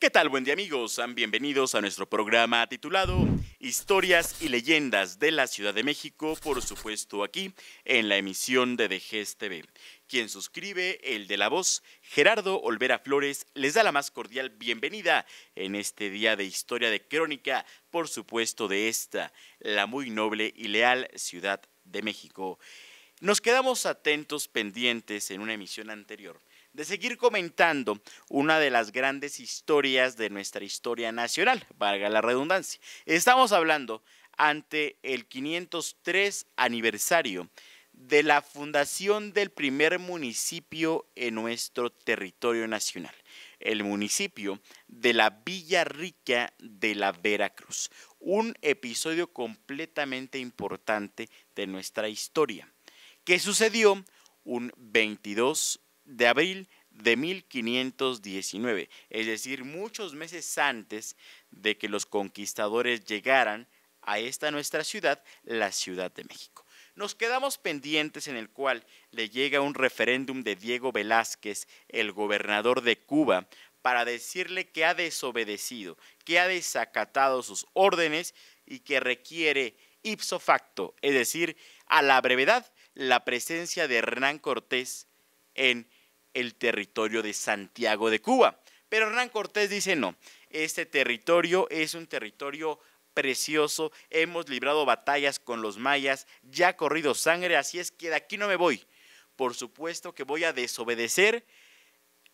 ¿Qué tal, buen día amigos? Sean bienvenidos a nuestro programa titulado Historias y leyendas de la Ciudad de México, por supuesto aquí en la emisión de DGES TV. Quien suscribe, el de la voz, Gerardo Olvera Flores, les da la más cordial bienvenida en este día de historia de crónica, por supuesto de esta, la muy noble y leal Ciudad de México. Nos quedamos atentos pendientes en una emisión anterior de seguir comentando una de las grandes historias de nuestra historia nacional, valga la redundancia. Estamos hablando ante el 503 aniversario de la fundación del primer municipio en nuestro territorio nacional, el municipio de la Villa Rica de la Veracruz, un episodio completamente importante de nuestra historia, que sucedió un 22 de abril de 1519, es decir, muchos meses antes de que los conquistadores llegaran a esta nuestra ciudad, la Ciudad de México. Nos quedamos pendientes en el cual le llega un referéndum de Diego Velázquez, el gobernador de Cuba, para decirle que ha desobedecido, que ha desacatado sus órdenes y que requiere ipso facto, es decir, a la brevedad, la presencia de Hernán Cortés en el territorio de Santiago de Cuba. Pero Hernán Cortés dice no, este territorio es un territorio precioso, hemos librado batallas con los mayas, ya ha corrido sangre, así es que de aquí no me voy. Por supuesto que voy a desobedecer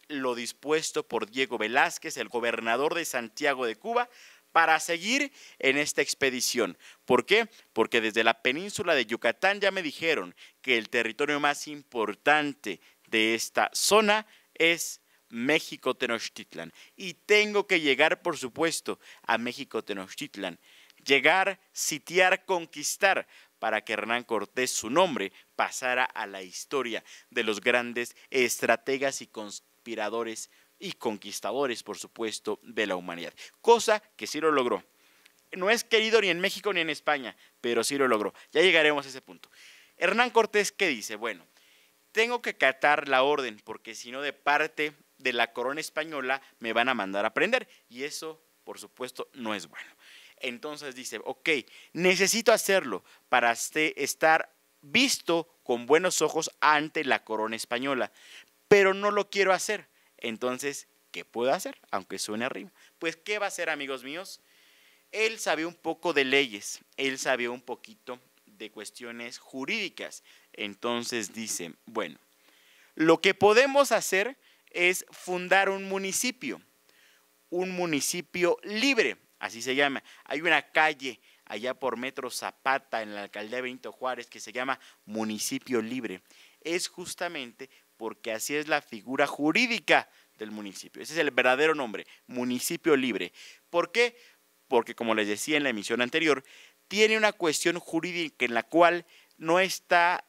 lo dispuesto por Diego Velázquez, el gobernador de Santiago de Cuba, para seguir en esta expedición. ¿Por qué? Porque desde la península de Yucatán ya me dijeron que el territorio más importante de esta zona es México Tenochtitlan. Y tengo que llegar, por supuesto, a México Tenochtitlan. Llegar, sitiar, conquistar, para que Hernán Cortés, su nombre, pasara a la historia de los grandes estrategas y conspiradores y conquistadores, por supuesto, de la humanidad. Cosa que sí lo logró. No es querido ni en México ni en España, pero sí lo logró. Ya llegaremos a ese punto. Hernán Cortés, ¿qué dice? Bueno, tengo que catar la orden, porque si no de parte de la corona española me van a mandar a prender. Y eso, por supuesto, no es bueno. Entonces dice, ok, necesito hacerlo para este, estar visto con buenos ojos ante la corona española, pero no lo quiero hacer. Entonces, ¿qué puedo hacer? Aunque suene arriba. Pues, ¿qué va a hacer, amigos míos? Él sabía un poco de leyes, él sabía un poquito de cuestiones jurídicas entonces dice, bueno, lo que podemos hacer es fundar un municipio, un municipio libre, así se llama. Hay una calle allá por Metro Zapata en la alcaldía de Benito Juárez que se llama municipio libre. Es justamente porque así es la figura jurídica del municipio. Ese es el verdadero nombre, municipio libre. ¿Por qué? Porque como les decía en la emisión anterior, tiene una cuestión jurídica en la cual no está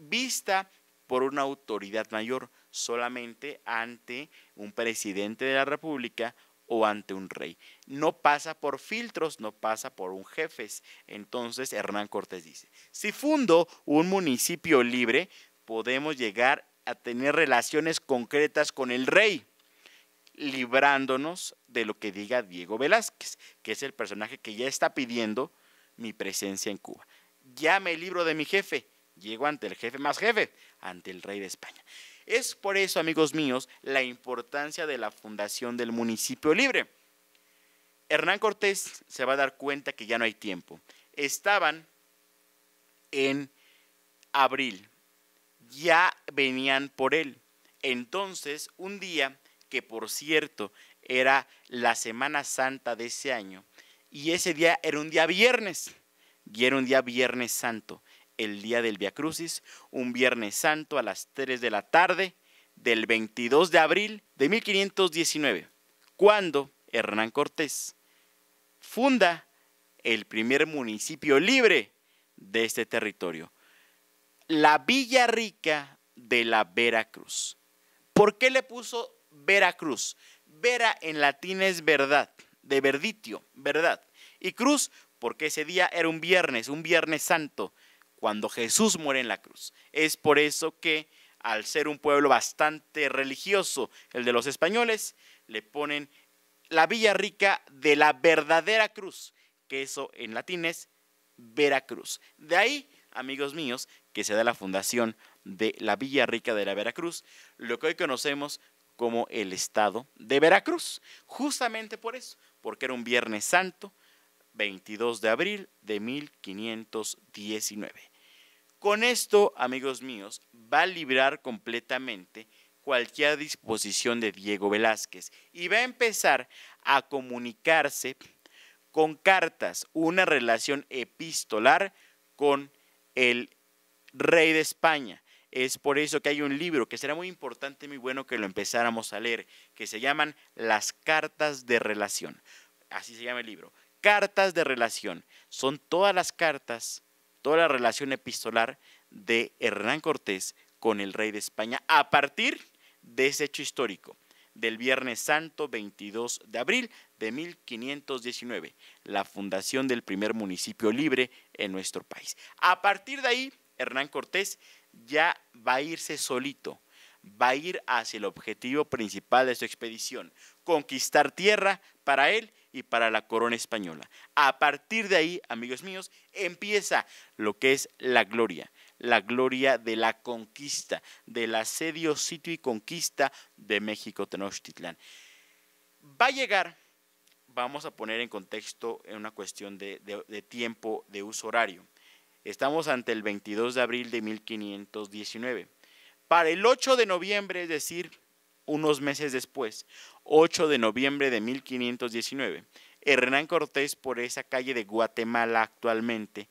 vista por una autoridad mayor, solamente ante un presidente de la República o ante un rey. No pasa por filtros, no pasa por un jefes. Entonces Hernán Cortés dice, si fundo un municipio libre, podemos llegar a tener relaciones concretas con el rey, librándonos de lo que diga Diego Velázquez, que es el personaje que ya está pidiendo mi presencia en Cuba. Ya me libro de mi jefe, Llego ante el jefe más jefe, ante el rey de España. Es por eso, amigos míos, la importancia de la fundación del municipio libre. Hernán Cortés se va a dar cuenta que ya no hay tiempo. Estaban en abril, ya venían por él. Entonces, un día, que por cierto era la Semana Santa de ese año, y ese día era un día viernes, y era un día viernes santo el día del Via Crucis, un Viernes Santo a las 3 de la tarde del 22 de abril de 1519, cuando Hernán Cortés funda el primer municipio libre de este territorio, la Villa Rica de la Veracruz. ¿Por qué le puso Veracruz? Vera en latín es verdad, de verditio, verdad. Y cruz porque ese día era un viernes, un viernes santo, cuando Jesús muere en la cruz. Es por eso que al ser un pueblo bastante religioso, el de los españoles, le ponen la Villa Rica de la verdadera cruz, que eso en latín es Veracruz. De ahí, amigos míos, que se da la fundación de la Villa Rica de la Veracruz, lo que hoy conocemos como el estado de Veracruz. Justamente por eso, porque era un Viernes Santo, 22 de abril de 1519. Con esto, amigos míos, va a librar completamente cualquier disposición de Diego Velázquez y va a empezar a comunicarse con cartas, una relación epistolar con el rey de España. Es por eso que hay un libro que será muy importante y muy bueno que lo empezáramos a leer, que se llaman Las Cartas de Relación. Así se llama el libro. Cartas de Relación. Son todas las cartas toda la relación epistolar de Hernán Cortés con el rey de España a partir de ese hecho histórico del Viernes Santo 22 de abril de 1519, la fundación del primer municipio libre en nuestro país. A partir de ahí, Hernán Cortés ya va a irse solito, va a ir hacia el objetivo principal de su expedición, conquistar tierra para él y para la corona española. A partir de ahí, amigos míos, empieza lo que es la gloria, la gloria de la conquista, del asedio, sitio y conquista de México Tenochtitlán. Va a llegar, vamos a poner en contexto una cuestión de, de tiempo, de uso horario. Estamos ante el 22 de abril de 1519. Para el 8 de noviembre, es decir, unos meses después, 8 de noviembre de 1519, Hernán Cortés por esa calle de Guatemala actualmente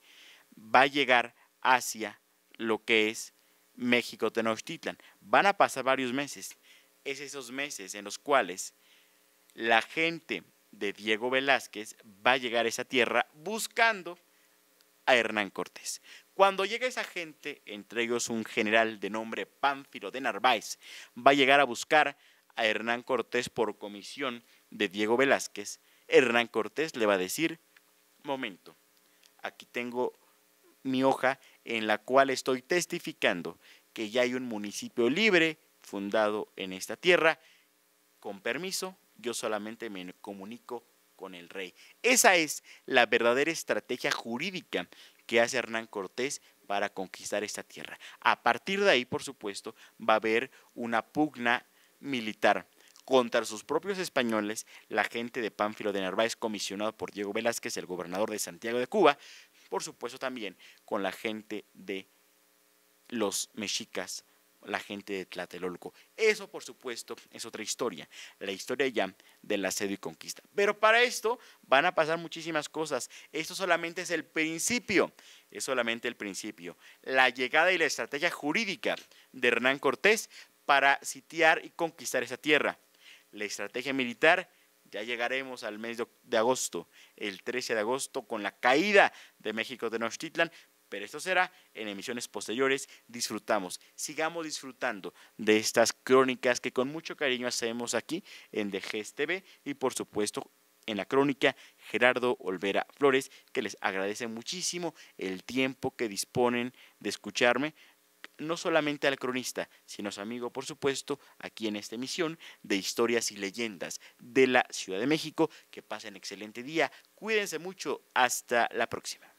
va a llegar hacia lo que es México Tenochtitlan. Van a pasar varios meses. Es esos meses en los cuales la gente de Diego Velázquez va a llegar a esa tierra buscando a Hernán Cortés. Cuando llega esa gente, entre ellos un general de nombre Pánfilo de Narváez, va a llegar a buscar a Hernán Cortés por comisión de Diego Velázquez. Hernán Cortés le va a decir, momento, aquí tengo mi hoja en la cual estoy testificando que ya hay un municipio libre fundado en esta tierra. Con permiso, yo solamente me comunico con el rey. Esa es la verdadera estrategia jurídica que hace Hernán Cortés para conquistar esta tierra. A partir de ahí, por supuesto, va a haber una pugna militar contra sus propios españoles, la gente de Pánfilo de Narváez, comisionado por Diego Velázquez, el gobernador de Santiago de Cuba, por supuesto también con la gente de los mexicas la gente de Tlatelolco. Eso, por supuesto, es otra historia, la historia ya de la asedio y conquista. Pero para esto van a pasar muchísimas cosas. Esto solamente es el principio, es solamente el principio. La llegada y la estrategia jurídica de Hernán Cortés para sitiar y conquistar esa tierra. La estrategia militar ya llegaremos al mes de, agosto, el 13 de agosto, con la caída de México de Tenochtitlan, pero esto será en emisiones posteriores. Disfrutamos, sigamos disfrutando de estas crónicas que con mucho cariño hacemos aquí en DGSTV y por supuesto en la crónica Gerardo Olvera Flores, que les agradece muchísimo el tiempo que disponen de escucharme, no solamente al cronista, sino a su amigo, por supuesto, aquí en esta emisión de historias y leyendas de la Ciudad de México. Que pasen excelente día, cuídense mucho, hasta la próxima.